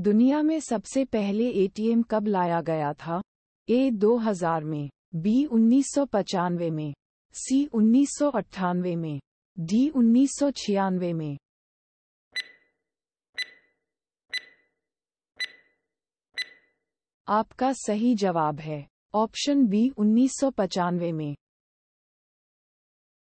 दुनिया में सबसे पहले एटीएम कब लाया गया था ए 2000 में बी उन्नीस में सी उन्नीस में डी उन्नीस में आपका सही जवाब है ऑप्शन बी उन्नीस में